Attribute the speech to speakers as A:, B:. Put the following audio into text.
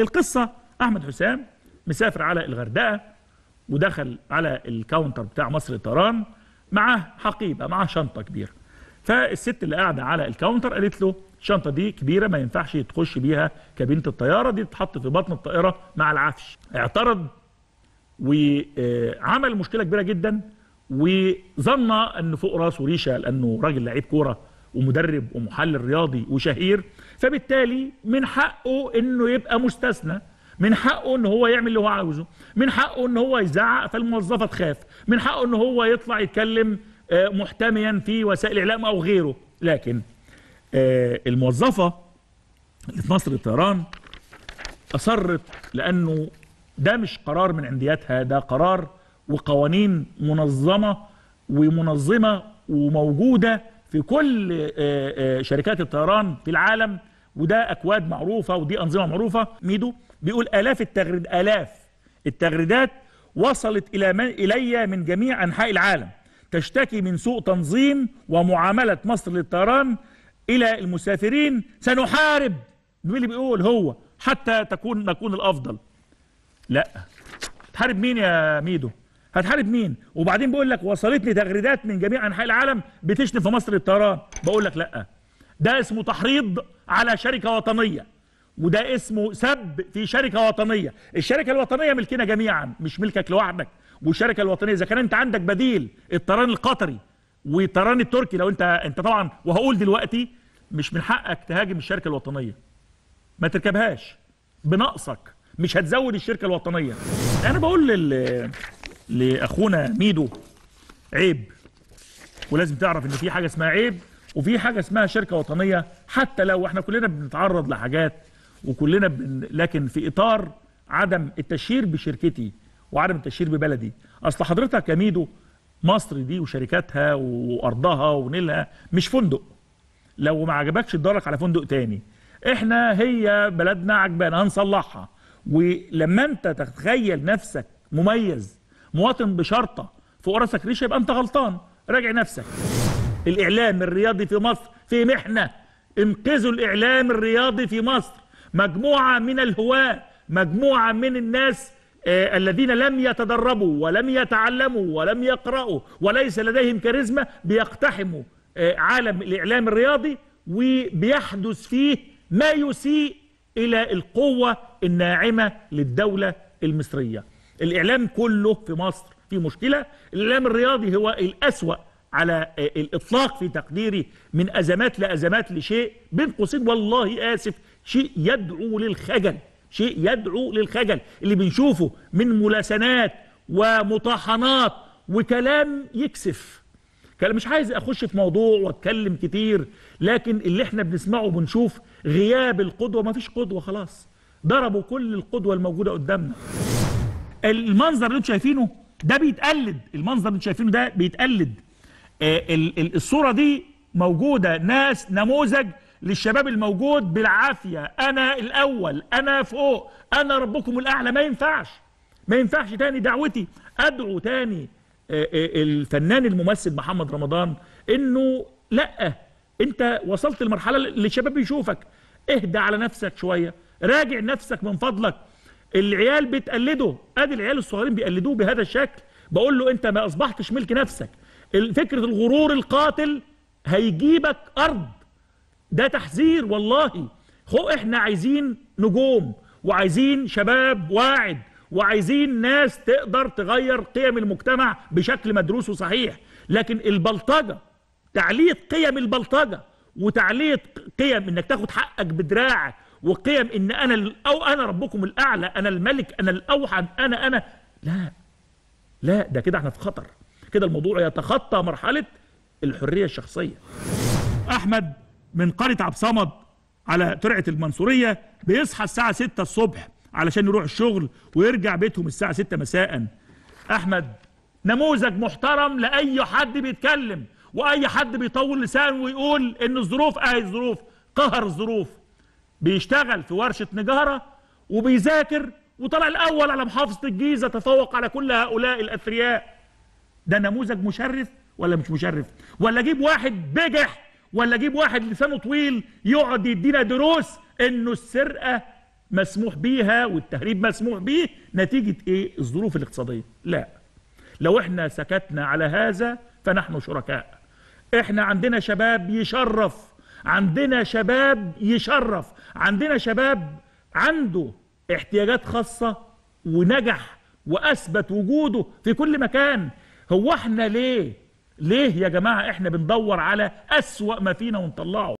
A: القصة أحمد حسام مسافر على الغردقة ودخل على الكاونتر بتاع مصر الطيران معاه حقيبة معاه شنطة كبيرة فالست اللي قاعدة على الكاونتر قالت له الشنطة دي كبيرة ما ينفعش تخش بيها كابينة الطيارة دي تتحط في بطن الطائرة مع العفش اعترض وعمل مشكلة كبيرة جدا وظن ان فوق راسه ريشه لانه راجل لعيب كوره ومدرب ومحلل رياضي وشهير فبالتالي من حقه انه يبقى مستثنى من حقه ان هو يعمل اللي هو عاوزه من حقه ان هو يزعق فالموظفه تخاف من حقه ان هو يطلع يتكلم آه، محتميا في وسائل الاعلام او غيره لكن آه، الموظفه اللي في مصر الطيران اصرت لانه ده مش قرار من عندياتها ده قرار وقوانين منظمه ومنظمه وموجوده في كل آه، آه، شركات الطيران في العالم وده اكواد معروفه ودي انظمه معروفه ميدو بيقول الاف التغريد الاف التغريدات وصلت الى من الي من جميع انحاء العالم تشتكي من سوء تنظيم ومعامله مصر للطيران الى المسافرين سنحارب مين اللي بيقول هو حتى تكون نكون الافضل لا تحارب مين يا ميدو هتحارب مين وبعدين بيقول لك وصلتني تغريدات من جميع انحاء العالم بتشتم في مصر الطيران بقول لك لا ده اسمه تحريض على شركه وطنيه وده اسمه سب في شركه وطنيه الشركه الوطنيه ملكنا جميعا مش ملكك لوحدك والشركه الوطنيه اذا كان انت عندك بديل الطيران القطري والطيران التركي لو انت انت طبعا وهقول دلوقتي مش من حقك تهاجم الشركه الوطنيه ما تركبهاش بنقصك مش هتزود الشركه الوطنيه انا بقول لل لاخونا ميدو عيب ولازم تعرف ان في حاجه اسمها عيب وفي حاجه اسمها شركه وطنيه حتى لو احنا كلنا بنتعرض لحاجات وكلنا بن... لكن في اطار عدم التشهير بشركتي وعدم التشهير ببلدي اصل حضرتك يا ميدو مصر دي وشركاتها وارضها ونيلها مش فندق لو ما عجبكش تدورك على فندق تاني احنا هي بلدنا عجبانه هنصلحها ولما انت تتخيل نفسك مميز مواطن بشرطه فوق راسك ريشه يبقى انت غلطان راجع نفسك الاعلام الرياضي في مصر في محنه انقذوا الاعلام الرياضي في مصر مجموعه من الهواه مجموعه من الناس آه، الذين لم يتدربوا ولم يتعلموا ولم يقرأوا وليس لديهم كاريزما بيقتحموا آه، عالم الإعلام الرياضي وبيحدث فيه ما يسيء إلى القوة الناعمة للدولة المصرية الاعلام كله في مصر في مشكله الاعلام الرياضي هو الاسوا على آه، الاطلاق في تقديري من ازمات لازمات لشيء بين قوسين والله اسف شيء يدعو للخجل شيء يدعو للخجل اللي بنشوفه من ملاسنات ومطاحنات وكلام يكسف كلام مش عايز اخش في موضوع واتكلم كتير لكن اللي احنا بنسمعه بنشوف غياب القدوه ما فيش قدوه خلاص ضربوا كل القدوه الموجوده قدامنا المنظر اللي انتم شايفينه ده بيتقلد المنظر اللي انتم شايفينه ده بيتقلد آه، الصوره دي موجوده ناس نموذج للشباب الموجود بالعافيه انا الاول انا فوق انا ربكم الاعلى ما ينفعش ما ينفعش تاني دعوتي ادعو تاني آه، آه، الفنان الممثل محمد رمضان انه لا انت وصلت لمرحله اللي الشباب بيشوفك اهدى على نفسك شويه راجع نفسك من فضلك العيال بتقلده ادي العيال الصغيرين بيقلدوه بهذا الشكل بقول له انت ما اصبحتش ملك نفسك فكره الغرور القاتل هيجيبك ارض ده تحذير والله خو احنا عايزين نجوم وعايزين شباب واعد وعايزين ناس تقدر تغير قيم المجتمع بشكل مدروس وصحيح لكن البلطجه تعليق قيم البلطجه وتعليق قيم انك تاخد حقك بدراعك وقيم ان انا او انا ربكم الاعلى انا الملك انا الاوحد انا انا لا لا ده كده احنا في خطر كده الموضوع يتخطى مرحله الحريه الشخصيه احمد من قريه عبد الصمد على ترعه المنصوريه بيصحى الساعه 6 الصبح علشان يروح الشغل ويرجع بيتهم الساعه 6 مساء احمد نموذج محترم لاي حد بيتكلم واي حد بيطول لسانه ويقول ان الظروف اهي الظروف قهر الظروف بيشتغل في ورشة نجارة وبيذاكر وطلع الأول على محافظة الجيزة تفوق على كل هؤلاء الأثرياء ده نموذج مشرف ولا مش مشرف ولا أجيب واحد بجح ولا أجيب واحد لسانه طويل يقعد يدينا دروس إنه السرقة مسموح بيها والتهريب مسموح بيه نتيجة إيه الظروف الاقتصادية لا لو إحنا سكتنا على هذا فنحن شركاء إحنا عندنا شباب يشرف عندنا شباب يشرف عندنا شباب عنده احتياجات خاصة ونجح وأثبت وجوده في كل مكان هو احنا ليه ليه يا جماعة احنا بندور على أسوأ ما فينا ونطلعه